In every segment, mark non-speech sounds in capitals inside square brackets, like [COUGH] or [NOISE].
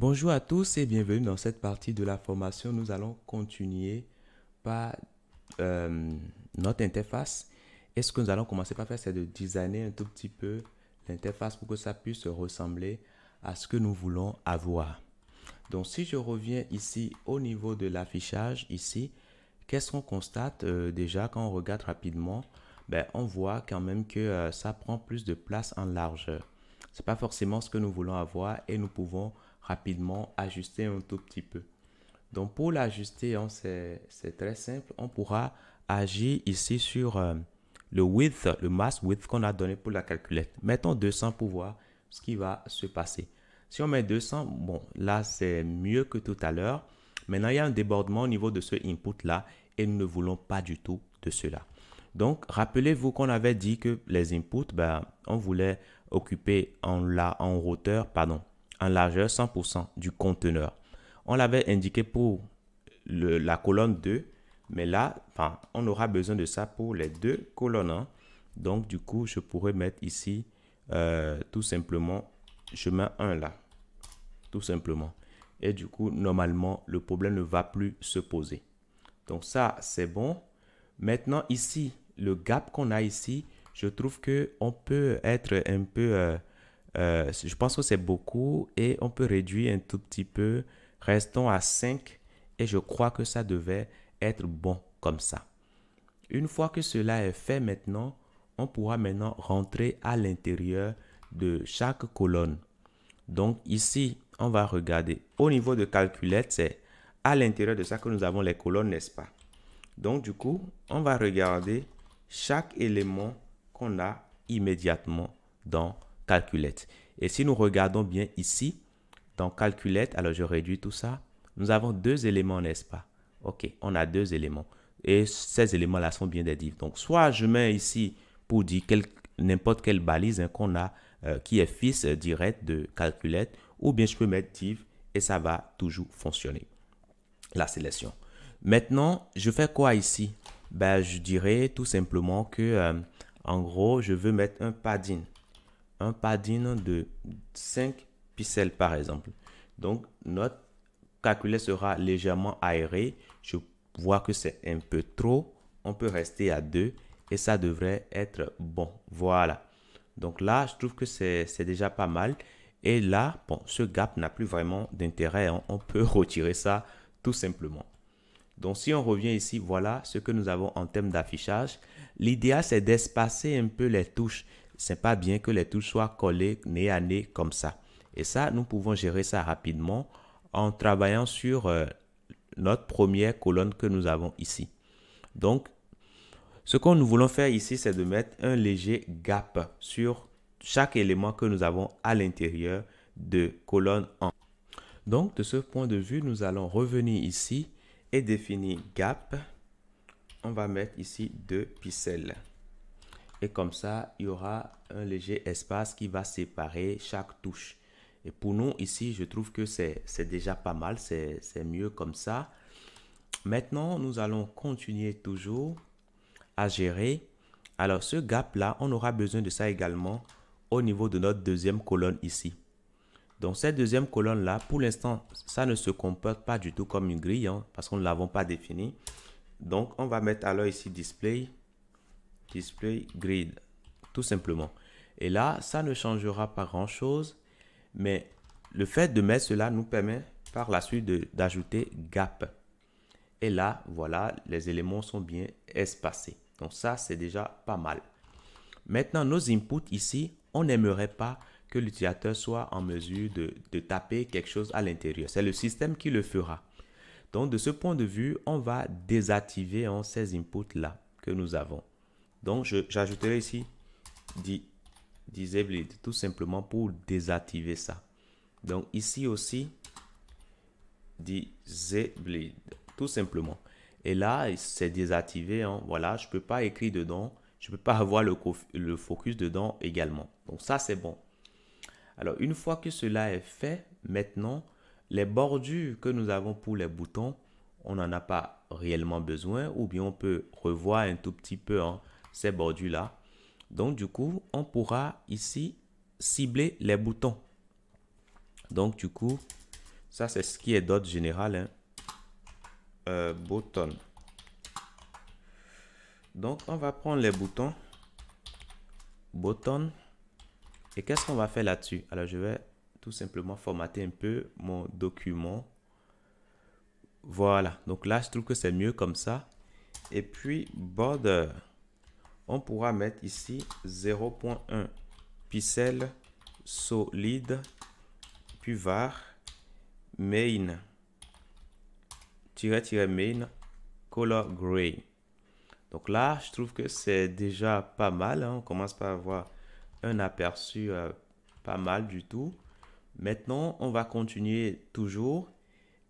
Bonjour à tous et bienvenue dans cette partie de la formation. Nous allons continuer par euh, notre interface. Et ce que nous allons commencer par faire, c'est de designer un tout petit peu l'interface pour que ça puisse ressembler à ce que nous voulons avoir. Donc si je reviens ici au niveau de l'affichage, ici, qu'est-ce qu'on constate euh, déjà quand on regarde rapidement ben, On voit quand même que euh, ça prend plus de place en largeur. Ce n'est pas forcément ce que nous voulons avoir et nous pouvons rapidement ajuster un tout petit peu. Donc pour l'ajuster, hein, c'est très simple. On pourra agir ici sur euh, le width, le mass width qu'on a donné pour la calculette. Mettons 200 pour voir ce qui va se passer. Si on met 200, bon, là c'est mieux que tout à l'heure. Maintenant, il y a un débordement au niveau de ce input-là et nous ne voulons pas du tout de cela. Donc, rappelez-vous qu'on avait dit que les inputs, ben, on voulait occuper en, la, en hauteur, pardon, en largeur 100% du conteneur. On l'avait indiqué pour la colonne 2, mais là, enfin, on aura besoin de ça pour les deux colonnes. Hein. Donc, du coup, je pourrais mettre ici euh, tout simplement chemin 1 là. Tout simplement. Et du coup, normalement, le problème ne va plus se poser. Donc ça, c'est bon. Maintenant, ici, le gap qu'on a ici, je trouve que on peut être un peu... Euh, euh, je pense que c'est beaucoup et on peut réduire un tout petit peu. Restons à 5 et je crois que ça devait être bon comme ça. Une fois que cela est fait maintenant, on pourra maintenant rentrer à l'intérieur de chaque colonne. Donc ici, on va regarder. Au niveau de calculette, c'est à l'intérieur de ça que nous avons les colonnes, n'est-ce pas? Donc du coup, on va regarder chaque élément qu'on a immédiatement dans calculette. Et si nous regardons bien ici, dans calculette, alors je réduis tout ça, nous avons deux éléments, n'est-ce pas Ok, on a deux éléments. Et ces éléments-là sont bien des divs. Donc, soit je mets ici pour dire n'importe quelle balise hein, qu'on a euh, qui est fils euh, direct de calculette, ou bien je peux mettre div et ça va toujours fonctionner. La sélection. Maintenant, je fais quoi ici ben, Je dirais tout simplement que, euh, en gros, je veux mettre un padding un padding de 5 pixels par exemple. Donc notre calcul sera légèrement aéré. Je vois que c'est un peu trop. On peut rester à 2 et ça devrait être bon. Voilà. Donc là, je trouve que c'est déjà pas mal. Et là, bon, ce gap n'a plus vraiment d'intérêt. Hein. On peut [LAUGHS] retirer ça tout simplement. Donc si on revient ici, voilà ce que nous avons en termes d'affichage. L'idéal, c'est d'espacer un peu les touches c'est pas bien que les touches soient collées nez à nez comme ça. Et ça, nous pouvons gérer ça rapidement en travaillant sur euh, notre première colonne que nous avons ici. Donc, ce que nous voulons faire ici, c'est de mettre un léger gap sur chaque élément que nous avons à l'intérieur de colonne 1. Donc, de ce point de vue, nous allons revenir ici et définir gap. On va mettre ici deux « pixels. Et comme ça, il y aura un léger espace qui va séparer chaque touche. Et pour nous, ici, je trouve que c'est déjà pas mal, c'est mieux comme ça. Maintenant, nous allons continuer toujours à gérer. Alors, ce gap-là, on aura besoin de ça également au niveau de notre deuxième colonne ici. Donc, cette deuxième colonne-là, pour l'instant, ça ne se comporte pas du tout comme une grille hein, parce qu'on ne l'avons pas défini Donc, on va mettre alors ici Display display grid, tout simplement. Et là, ça ne changera pas grand-chose, mais le fait de mettre cela nous permet par la suite d'ajouter gap. Et là, voilà, les éléments sont bien espacés. Donc ça, c'est déjà pas mal. Maintenant, nos inputs ici, on n'aimerait pas que l'utilisateur soit en mesure de, taper quelque chose à l'intérieur. C'est le système qui le fera. Donc, de ce point de vue, on va désactiver hein, ces inputs-là que nous avons. Donc, j'ajouterai ici disable tout simplement pour désactiver ça. Donc, ici aussi, disable tout simplement. Et là, c'est désactivé. Hein. Voilà, je ne peux pas écrire dedans. Je ne peux pas avoir le, le focus dedans également. Donc, ça, c'est bon. Alors, une fois que cela est fait, maintenant, les bordures que nous avons pour les boutons, on n'en a pas réellement besoin ou bien on peut revoir un tout petit peu. Hein ces bordures-là. Donc, du coup, on pourra ici cibler les boutons. Donc, du coup, ça, c'est ce qui est d'ordre général. Hein. Euh, bouton. Donc, on va prendre les boutons. Bouton. Et qu'est-ce qu'on va faire là-dessus Alors, je vais tout simplement formater un peu mon document. Voilà. Donc là, je trouve que c'est mieux comme ça. Et puis, border on pourra mettre ici 0.1, pixel solide, puis var, main, tiret main, color gray. Donc là, je trouve que c'est déjà pas mal. Hein. On commence par avoir un aperçu euh, pas mal du tout. Maintenant, on va continuer toujours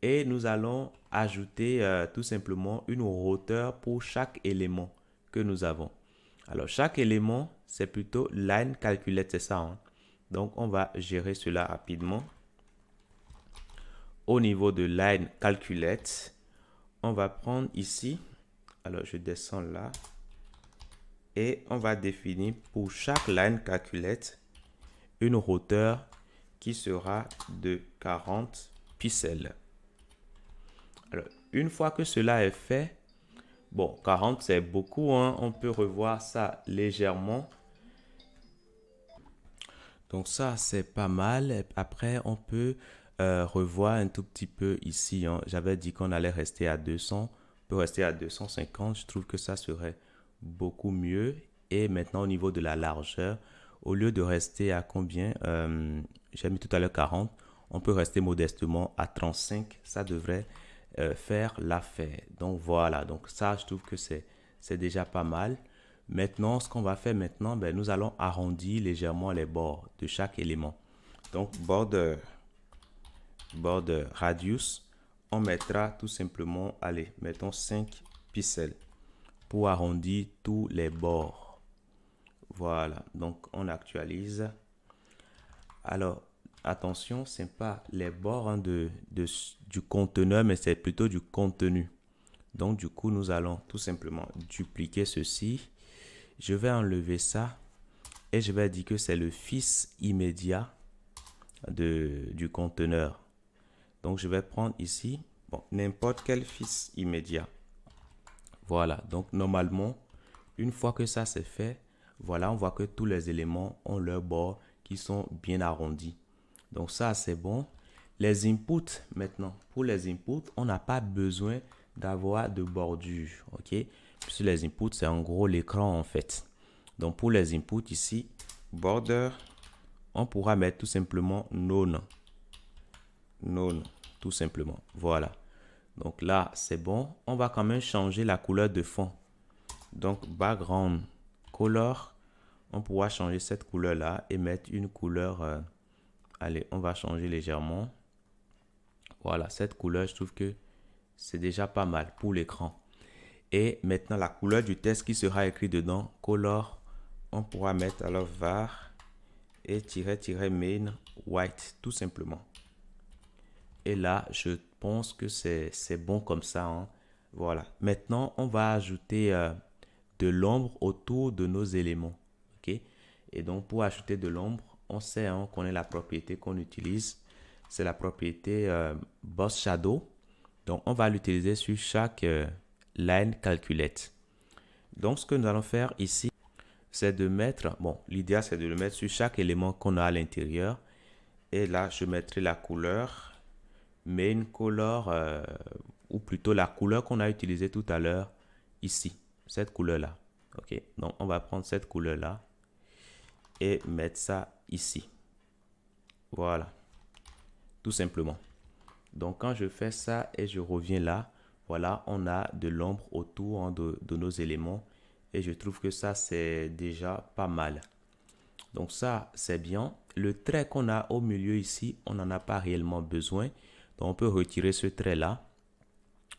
et nous allons ajouter euh, tout simplement une hauteur pour chaque élément que nous avons. Alors, chaque élément, c'est plutôt line calculette, c'est ça. Hein. Donc, on va gérer cela rapidement. Au niveau de line calculette, on va prendre ici. Alors, je descends là. Et on va définir pour chaque line calculette une hauteur qui sera de 40 pixels. Alors, une fois que cela est fait, Bon, 40, c'est beaucoup. Hein. On peut revoir ça légèrement. Donc ça, c'est pas mal. Après, on peut euh, revoir un tout petit peu ici. Hein. J'avais dit qu'on allait rester à 200. On peut rester à 250. Je trouve que ça serait beaucoup mieux. Et maintenant, au niveau de la largeur, au lieu de rester à combien euh, J'ai mis tout à l'heure 40. On peut rester modestement à 35. Ça devrait euh, faire l'a Donc voilà, donc ça je trouve que c'est déjà pas mal. Maintenant, ce qu'on va faire maintenant, ben, nous allons arrondir légèrement les bords de chaque élément. Donc border, border radius, on mettra tout simplement, allez, mettons 5 pixels pour arrondir tous les bords. Voilà, donc on actualise. Alors, attention, ce n'est pas les bords hein, du conteneur, mais c'est plutôt du contenu. Donc du coup, nous allons tout simplement dupliquer ceci. Je vais enlever ça et je vais dire que c'est le fils immédiat de, du conteneur. Donc je vais prendre ici bon, n'importe quel fils immédiat. Voilà, donc normalement, une fois que ça c'est fait, voilà, on voit que tous les éléments ont leurs bords qui sont bien arrondis. Donc ça, c'est bon. Les inputs, maintenant, pour les inputs, on n'a pas besoin d'avoir de bordure, ok Puisque les inputs, c'est en gros l'écran, en fait. Donc, pour les inputs, ici, border, on pourra mettre tout simplement non. Non, tout simplement. Voilà. Donc là, c'est bon. On va quand même changer la couleur de fond. Donc, background, color, on pourra changer cette couleur-là et mettre une couleur... Euh, Allez, on va changer légèrement. Voilà, cette couleur, je trouve que c'est déjà pas mal pour l'écran. Et maintenant, la couleur du texte qui sera écrit dedans, color, on pourra mettre alors var et tirer tirer main white, tout simplement. Et là, je pense que c'est bon comme ça. Hein. Voilà. Maintenant, on va ajouter euh, de l'ombre autour de nos éléments. OK? Et donc, pour ajouter de l'ombre, on sait, hein, qu'on a la propriété qu'on utilise. C'est la propriété euh, Boss Shadow. Donc, on va l'utiliser sur chaque euh, line calculette. Donc, ce que nous allons faire ici, c'est de mettre, bon, l'idée, c'est de le mettre sur chaque élément qu'on a à l'intérieur. Et là, je mettrai la couleur, mais une couleur, euh, ou plutôt la couleur qu'on a utilisée tout à l'heure ici, cette couleur-là. Ok, donc on va prendre cette couleur-là et mettre ça ici. Voilà. Tout simplement. Donc quand je fais ça et je reviens là, voilà, on a de l'ombre autour hein, de, de, nos éléments. Et je trouve que ça, c'est déjà pas mal. Donc ça, c'est bien. Le trait qu'on a au milieu ici, on n'en a pas réellement besoin. Donc on peut retirer ce trait-là.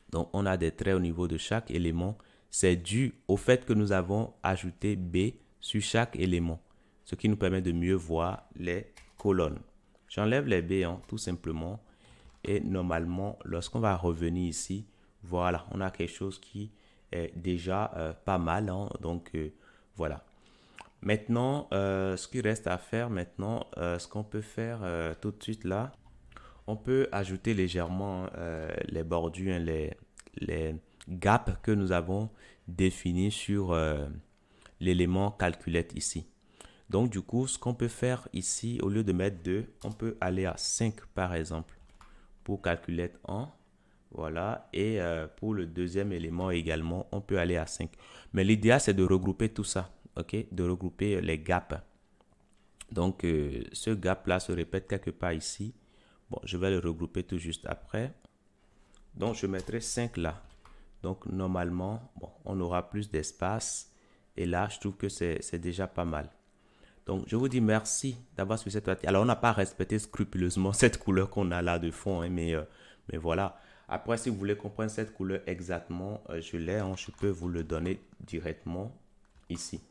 Donc on a des traits au niveau de chaque élément. C'est dû au fait que nous avons ajouté B sur chaque élément ce qui nous permet de mieux voir les colonnes. J'enlève les B tout simplement et normalement, lorsqu'on va revenir ici, voilà, on a quelque chose qui est déjà euh, pas mal. Hein, donc euh, voilà. Maintenant, euh, ce qui reste à faire maintenant, ce qu'on peut faire tout de suite là, on peut ajouter légèrement hein, les bordures, hein, les, les, gaps que nous avons définis sur l'élément calculette ici. Donc du coup, ce qu'on peut faire ici, au lieu de mettre 2, on peut aller à 5 par exemple pour calculer 1, Voilà, et euh, pour le deuxième élément également, on peut aller à 5. Mais l'idéal, c'est de regrouper tout ça, ok De regrouper les gaps. Donc, euh, ce gap-là se répète quelque part ici. Bon, je vais le regrouper tout juste après. Donc, je mettrai 5 là. Donc, normalement, on aura plus d'espace. Et là, je trouve que c'est déjà pas mal. Donc, je vous dis merci d'avoir suivi cette Alors, on n'a pas respecté scrupuleusement [LAUGHS] cette couleur qu'on a là de fond, hein, mais, euh, mais voilà. Après, si vous voulez comprendre cette couleur exactement, euh, je l'ai, hein, je peux vous le donner directement ici.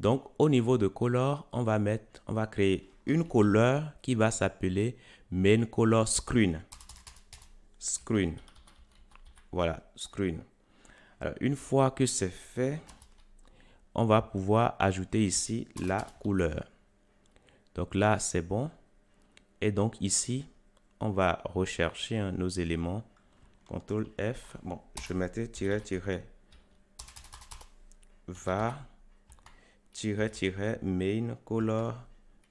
Donc, au niveau de color, on va mettre, on va créer une couleur qui va s'appeler main color screen. Screen. Voilà, screen. Alors, une fois que c'est fait, on va pouvoir ajouter ici la couleur. Donc là, c'est bon. Et donc ici, on va rechercher nos éléments. CTRL F. Bon, je mettais tiret, tiret. Va, tiret, main, color,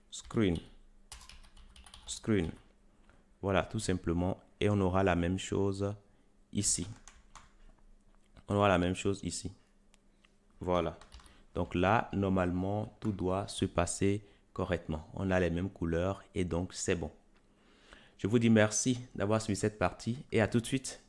screen. Screen. Voilà, tout simplement. Et on aura la même chose ici. On aura la même chose ici. Voilà. Donc là, normalement, tout doit se passer correctement. On a les mêmes couleurs et donc c'est bon. Je vous dis merci d'avoir suivi cette partie et à tout de suite.